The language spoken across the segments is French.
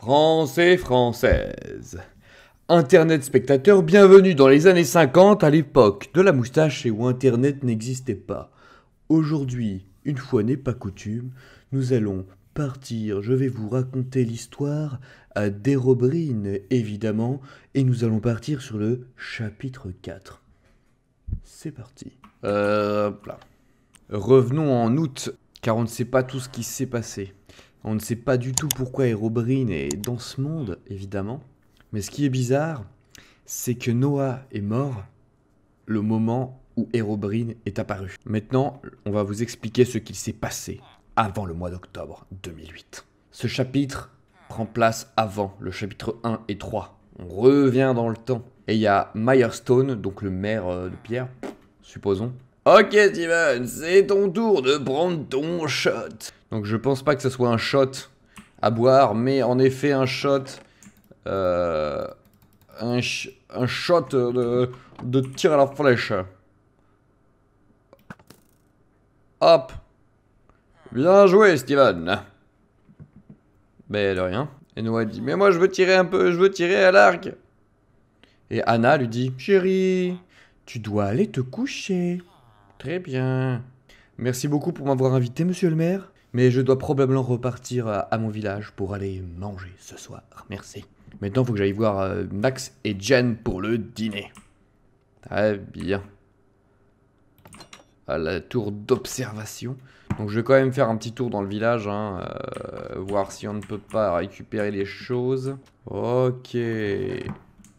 Français, française. Internet spectateur, bienvenue dans les années 50 à l'époque de la moustache et où Internet n'existait pas. Aujourd'hui, une fois n'est pas coutume, nous allons partir. Je vais vous raconter l'histoire à Dérobrine, évidemment, et nous allons partir sur le chapitre 4. C'est parti. Euh, Revenons en août, car on ne sait pas tout ce qui s'est passé. On ne sait pas du tout pourquoi Hérobrine est dans ce monde, évidemment. Mais ce qui est bizarre, c'est que Noah est mort le moment où Hérobrine est apparu. Maintenant, on va vous expliquer ce qu'il s'est passé avant le mois d'octobre 2008. Ce chapitre prend place avant le chapitre 1 et 3. On revient dans le temps. Et il y a Meyerstone, donc le maire euh, de Pierre, supposons, Ok Steven, c'est ton tour de prendre ton shot. Donc je pense pas que ce soit un shot à boire, mais en effet un shot... Euh, un, shot de, de tir à la flèche. Hop Bien joué Steven Mais de rien. Et Noah dit, mais moi je veux tirer un peu, je veux tirer à l'arc. Et Anna lui dit, chérie, tu dois aller te coucher. Très bien. Merci beaucoup pour m'avoir invité, monsieur le maire. Mais je dois probablement repartir à, mon village pour aller manger ce soir. Merci. Maintenant, il faut que j'aille voir euh, Max et Jen pour le dîner. Très bien. À la tour d'observation. Donc je vais quand même faire un petit tour dans le village, hein, euh, voir si on ne peut pas récupérer les choses. Ok,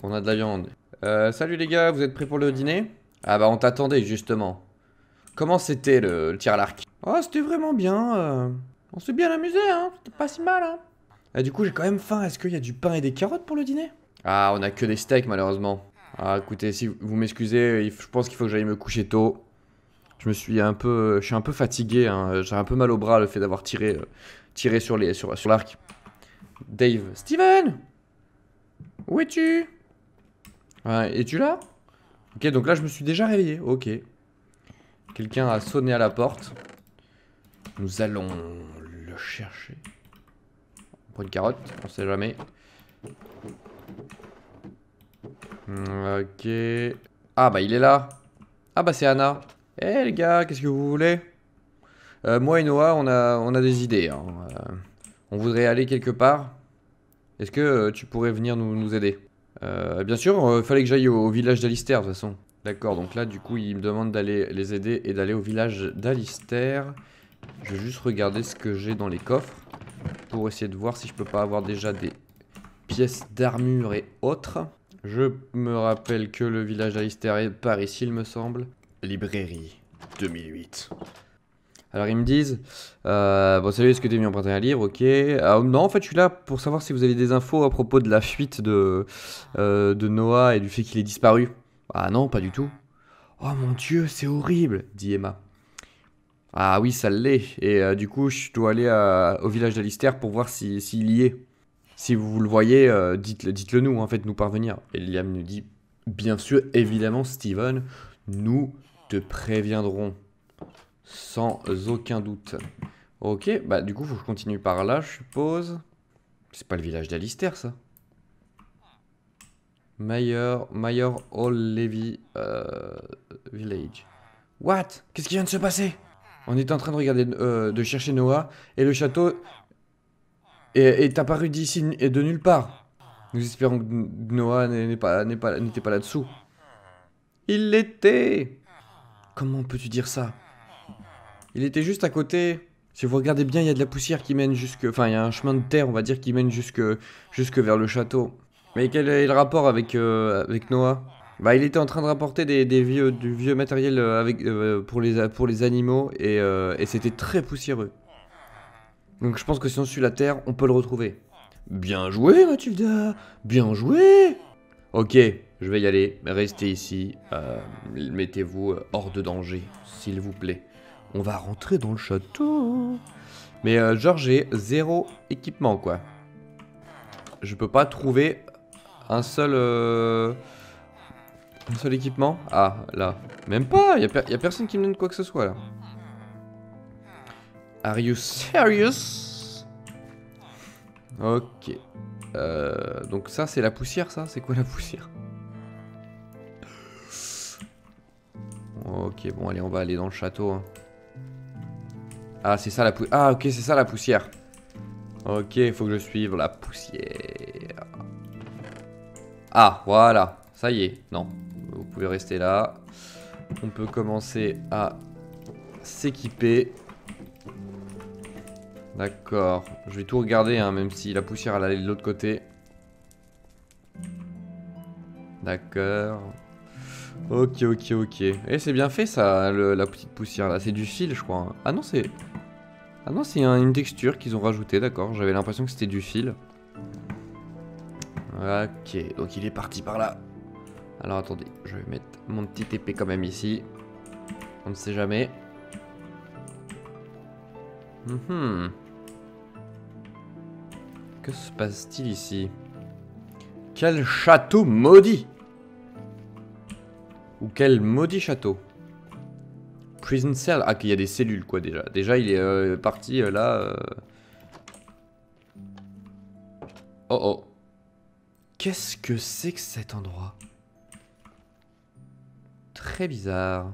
on a de la viande. Euh, salut les gars, vous êtes prêts pour le dîner Ah bah on t'attendait justement. Comment c'était le, tir à l'arc Oh, c'était vraiment bien. Euh. On s'est bien amusé, hein. C'était pas si mal, hein. Et ah, du coup, j'ai quand même faim. Est-ce qu'il y a du pain et des carottes pour le dîner Ah, on a que des steaks, malheureusement. Ah, écoutez, si vous m'excusez, je pense qu'il faut que j'aille me coucher tôt. Je me suis un peu, je suis un peu fatigué. Hein. J'ai un peu mal au bras le fait d'avoir tiré, euh, tiré sur les, sur, sur l'arc. Dave, Steven, où es-tu ah, Es-tu là Ok, donc là je me suis déjà réveillé. Ok. Quelqu'un a sonné à la porte. Nous allons le chercher. On prend une carotte, on sait jamais. Hmm, ok. Ah bah il est là. Ah bah c'est Anna. Eh les gars, qu'est-ce que vous voulez euh, Moi et Noah, on a, on a des idées. Hein. Euh, on voudrait aller quelque part. Est-ce que euh, tu pourrais venir nous, aider Bien sûr, fallait que j'aille au, village d'Alister de toute façon. D'accord, donc là, du coup, il me demande d'aller les aider et d'aller au village d'Alister. Je vais juste regarder ce que j'ai dans les coffres pour essayer de voir si je peux pas avoir déjà des pièces d'armure et autres. Je me rappelle que le village d'Alister est par ici, il me semble. Librairie 2008. Alors ils me disent, euh, bon salut, est-ce que t'es venu emprunter un livre Ok. Ah, non, en fait, je suis là pour savoir si vous avez des infos à propos de la fuite de, euh, de Noah et du fait qu'il est disparu. Ah non, pas du tout. Oh mon dieu, c'est horrible, dit Emma. Ah oui, ça l'est. Et euh, du coup, je dois aller euh, au village d'Alister pour voir s'il si, y est. Si vous le voyez, euh, dites-le nous, en fait, nous parvenir. Et Liam nous dit, bien sûr, évidemment, Steven, nous te préviendrons. Sans aucun doute. Ok, bah du coup, faut que je continue par là, je suppose. C'est pas le village d'Alister, ça. Mayor, Mayor Hall Levy euh, Village. What Qu'est-ce qui vient de se passer On était en train de regarder, euh, de chercher Noah, et le château est, apparu d'ici et de nulle part. Nous espérons que Noah n'était pas, pas là-dessous. Il l'était Comment peux-tu dire ça Il était juste à côté. Si vous regardez bien, il y a de la poussière qui mène jusque... Enfin, il y a un chemin de terre, on va dire, qui mène jusque, jusque vers le château. Mais quel est le rapport avec, euh, avec Noah Bah il était en train de rapporter des, vieux, du vieux matériel euh, avec, euh, pour, les, pour les animaux et, et c'était très poussiéreux. Donc je pense que si on suit la Terre, on peut le retrouver. Bien joué Mathilda Bien joué Ok, je vais y aller. Restez ici. Mettez-vous hors de danger, s'il vous plaît. On va rentrer dans le château. Mais genre j'ai zéro équipement quoi. Je peux pas trouver un seul... Euh, un seul équipement Ah, là. Même pas Y'a personne qui me donne quoi que ce soit, là. Are you serious Ok. Euh, donc ça, c'est la poussière, ça C'est quoi la poussière Ok, bon, allez, on va aller dans le château. Hein. Ah, c'est ça la poussière. Ah, ok, c'est ça la poussière. Ok, il faut que je suive la poussière. Ah, voilà. Ça y est. Non. Vous pouvez rester là. On peut commencer à s'équiper. D'accord. Je vais tout regarder, hein, même si la poussière, elle allait de l'autre côté. D'accord. Ok, ok, ok. Et eh, c'est bien fait, ça, la petite poussière, là. C'est du fil, je crois. Hein. Ah non, c'est... Ah non, c'est une texture qu'ils ont rajoutée, d'accord. J'avais l'impression que c'était du fil. Ok, donc il est parti par là. Alors attendez, je vais mettre mon petit épée quand même ici. On ne sait jamais. Mhm. Que se passe-t-il ici Quel château maudit Ou quel maudit château Prison cell Ah, qu'il y a des cellules, quoi, déjà. Déjà, il est euh, parti, euh, là... Euh. Oh, oh. Qu'est-ce que c'est que cet endroit Très bizarre.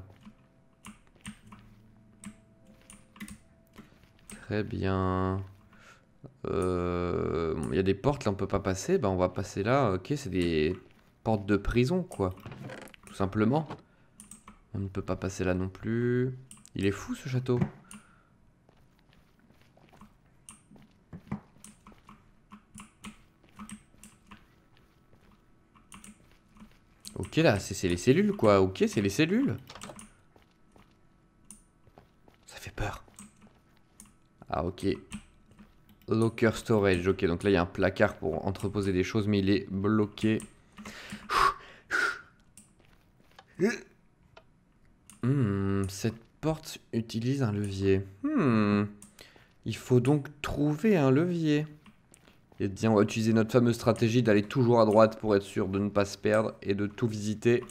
Très bien. Il euh, y a des portes, là on peut pas passer. Bah on va passer là. Ok, c'est des portes de prison quoi. Tout simplement. On ne peut pas passer là non plus. Il est fou ce château. Ok, là, c'est les cellules, quoi. Ok, c'est les cellules. Ça fait peur. Ah, ok. Locker storage. Ok, donc là, il y a un placard pour entreposer des choses, mais il est bloqué. Hmm, cette porte utilise un levier. Hmm. Il faut donc trouver un levier. Et bien, on va utiliser notre fameuse stratégie d'aller toujours à droite pour être sûr de ne pas se perdre et de tout visiter.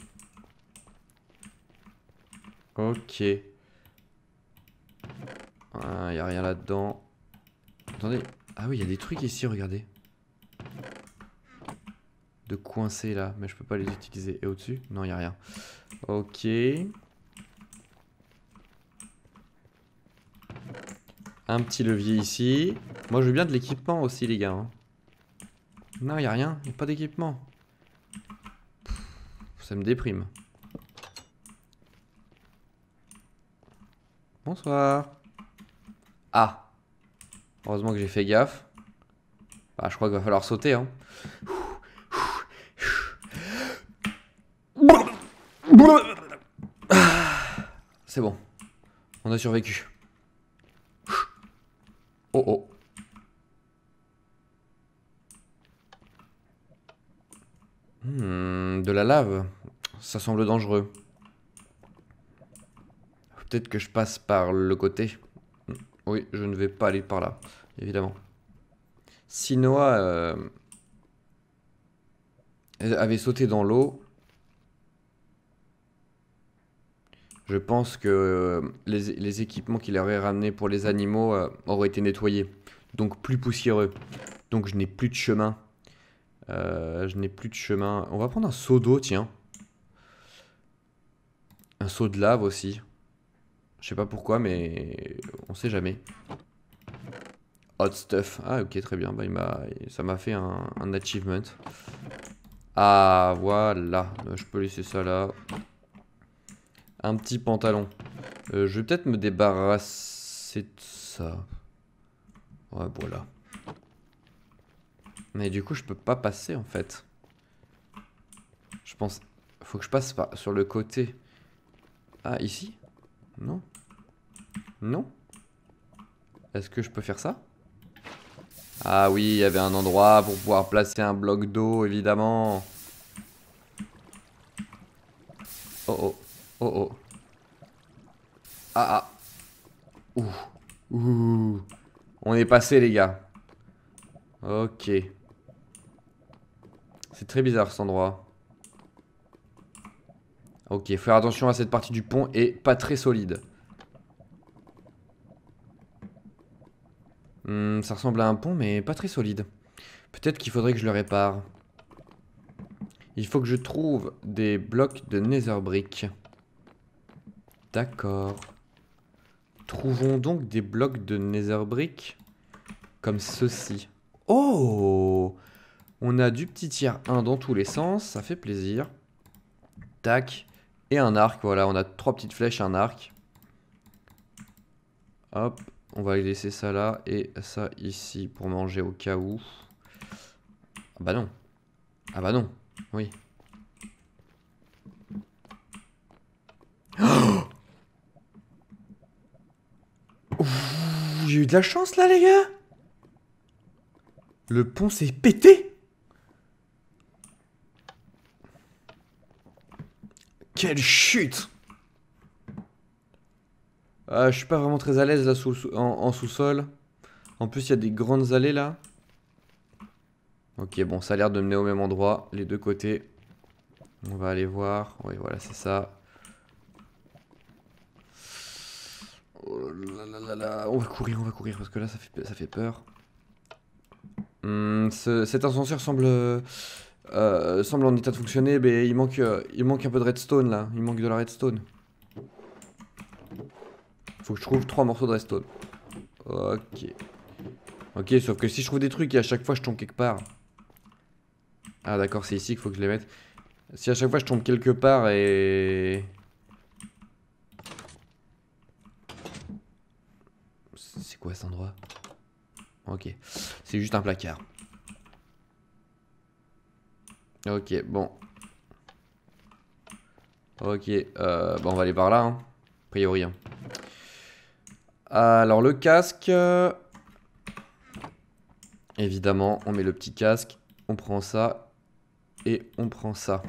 Ok. Il ah, n'y a rien là-dedans. Attendez. Ah oui, il y a des trucs ici, regardez. De coincés là, mais je peux pas les utiliser. Et au-dessus Non, il n'y a rien. Ok. Un petit levier ici. Moi, je veux bien de l'équipement aussi, les gars. Hein. Non, y a rien. Y a pas d'équipement. Ça me déprime. Bonsoir. Ah. Heureusement que j'ai fait gaffe. Bah, je crois qu'il va falloir sauter. Hein. Ah, c'est bon. On a survécu. Oh oh. de la lave. Ça semble dangereux. Peut-être que je passe par le côté. Oui, je ne vais pas aller par là, évidemment. Si Noah euh, avait sauté dans l'eau, je pense que euh, les, équipements qu'il aurait ramenés pour les animaux euh, auraient été nettoyés. Donc plus poussiéreux. Donc je n'ai plus de chemin euh, je n'ai plus de chemin. On va prendre un seau d'eau, tiens. Un seau de lave aussi. Je sais pas pourquoi, mais on sait jamais. Hot stuff. Ah, ok, très bien. Bah, ça m'a fait un, achievement. Ah, voilà. Euh, je peux laisser ça là. Un petit pantalon. Euh, je vais peut-être me débarrasser de ça. Ouais, voilà. Mais du coup, je peux pas passer en fait. Je pense. Faut que je passe sur le côté. Ah, ici Non Non Est-ce que je peux faire ça Ah oui, il y avait un endroit pour pouvoir placer un bloc d'eau, évidemment. Oh oh. Oh oh. Ah ah. Ouh. Ouh. On est passé, les gars. Ok. C'est très bizarre cet endroit. Ok, faire attention à cette partie du pont et pas très solide. Hmm, ça ressemble à un pont mais pas très solide. Peut-être qu'il faudrait que je le répare. Il faut que je trouve des blocs de nether brick. D'accord. Trouvons donc des blocs de nether brick comme ceci. Oh on a du petit tiers 1 dans tous les sens, ça fait plaisir. Tac. Et un arc, voilà, on a trois petites flèches, un arc. Hop, on va laisser ça là et ça ici pour manger au cas où. Ah bah non. Ah bah non, oui. J'ai eu de la chance là les gars Le pont s'est pété Quelle chute ah, Je suis pas vraiment très à l'aise là en, sous-sol. En plus, il y a des grandes allées là. Ok, bon, ça a l'air de mener au même endroit, les deux côtés. On va aller voir. Oui, voilà, c'est ça. Oh là là là là. On va courir, on va courir, parce que là, ça fait, ça fait peur. Hmm, cet ascenseur semble euh, semble en état de fonctionner, mais il manque, euh, il manque un peu de redstone là. Il manque de la redstone. Faut que je trouve trois morceaux de redstone. Ok. Ok, sauf que si je trouve des trucs et à chaque fois je tombe quelque part. Ah d'accord, c'est ici qu'il faut que je les mette. Si à chaque fois je tombe quelque part et... C'est quoi cet endroit Ok. C'est juste un placard. Ok, bon. Ok, euh, on va aller par là, hein, a priori. Hein. Alors, le casque. Évidemment, on met le petit casque, on prend ça, et on prend ça.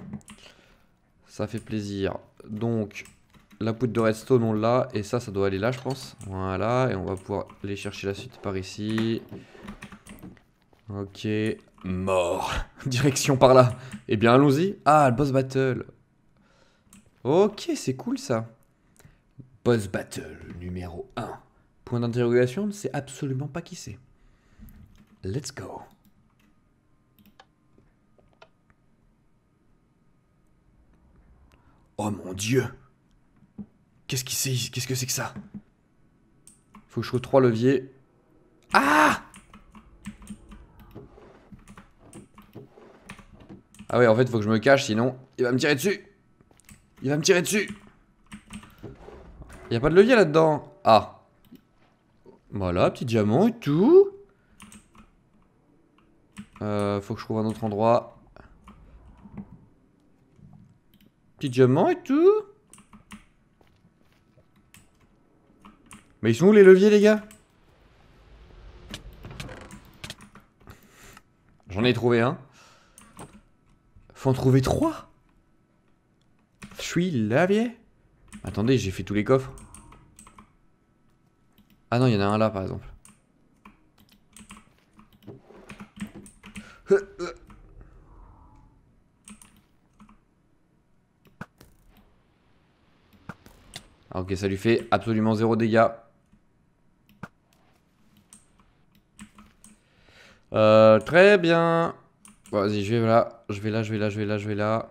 Ça fait plaisir. Donc, la poudre de redstone, on l'a, et ça, ça doit aller là, je pense. Voilà, et on va pouvoir aller chercher la suite par ici. Ok, Mort. Direction par là. Eh bien, allons-y. Ah, le boss battle. Ok, c'est cool ça. Boss battle numéro 1. Point d'interrogation, ne absolument pas qui c'est. Let's go. Oh mon dieu Qu'est-ce que c'est Qu'est-ce que c'est que ça Faut que je trouve trois leviers. Ah Ah ouais, en fait, faut que je me cache, sinon il va me tirer dessus. Il va me tirer dessus. Il y a pas de levier là-dedans. Ah. Voilà, petit diamant et tout. Euh, faut que je trouve un autre endroit. Petit diamant et tout. Mais ils sont où les leviers, les gars J'en ai trouvé un. Faut en trouver trois Je suis lavier Attendez, j'ai fait tous les coffres. Ah non, il y en a un là, par exemple. Ah, ok, ça lui fait absolument zéro dégâts. Euh, très bien vas-y, je vais là, je vais là, je vais là, je vais là, je vais là.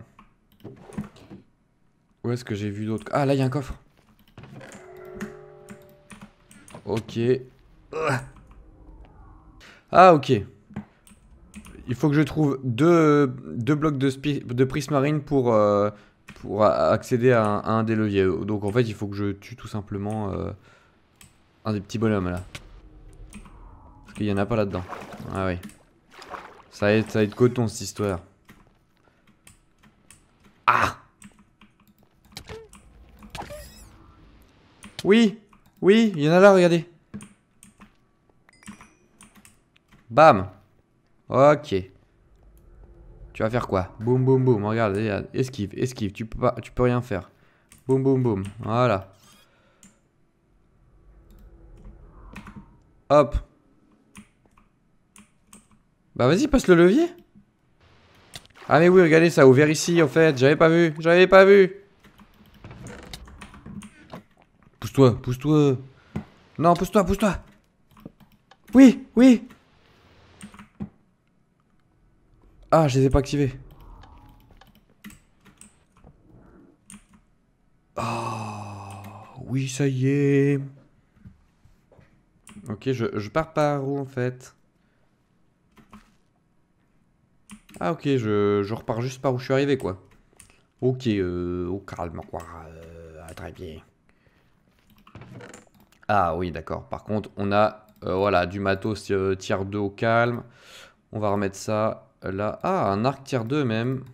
Où est-ce que j'ai vu d'autres Ah, là, il y a un coffre. Ok. Ah, ok. Il faut que je trouve deux, blocs de, de prismarine pour, euh, pour accéder à un, des leviers. Donc, en fait, il faut que je tue tout simplement euh, un des petits bonhommes, là. Parce qu'il n'y en a pas là-dedans. Ah, oui. Ça va être, ça coton cette histoire. Ah Oui Oui, il y en a là, regardez. Bam Ok. Tu vas faire quoi Boum, boum, boum. Regarde, regarde, esquive, esquive. Tu peux, pas, tu peux rien faire. Boum, boum, boum. Voilà. Hop. Bah vas-y, passe le levier. Ah mais oui, regardez, ça a ouvert ici en fait. J'avais pas vu, j'avais pas vu. Pousse-toi, pousse-toi. Non, pousse-toi, pousse-toi. Oui, oui. Ah, je les ai pas activés. Ah, oui, ça y est. Ok, je, je pars par où en fait Ah ok, je, repars juste par où je suis arrivé quoi. Ok, au euh, oh, calme quoi. Euh, ah, très bien. Ah oui, d'accord. Par contre, on a euh, voilà, du matos tiers 2 au calme. On va remettre ça là. Ah, un arc tier 2 même.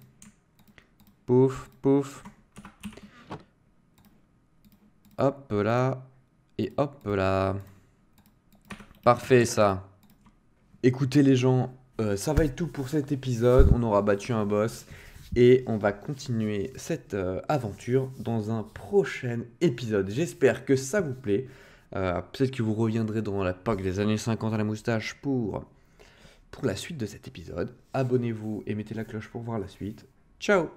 Pouf, pouf. Hop là. Et hop là. Parfait ça. Écoutez les gens, euh, ça va être tout pour cet épisode. On aura battu un boss. Et on va continuer cette euh, aventure dans un prochain épisode. J'espère que ça vous plaît. Euh, peut-être que vous reviendrez dans la POC des années 50 à la moustache pour, pour la suite de cet épisode. Abonnez-vous et mettez la cloche pour voir la suite. Ciao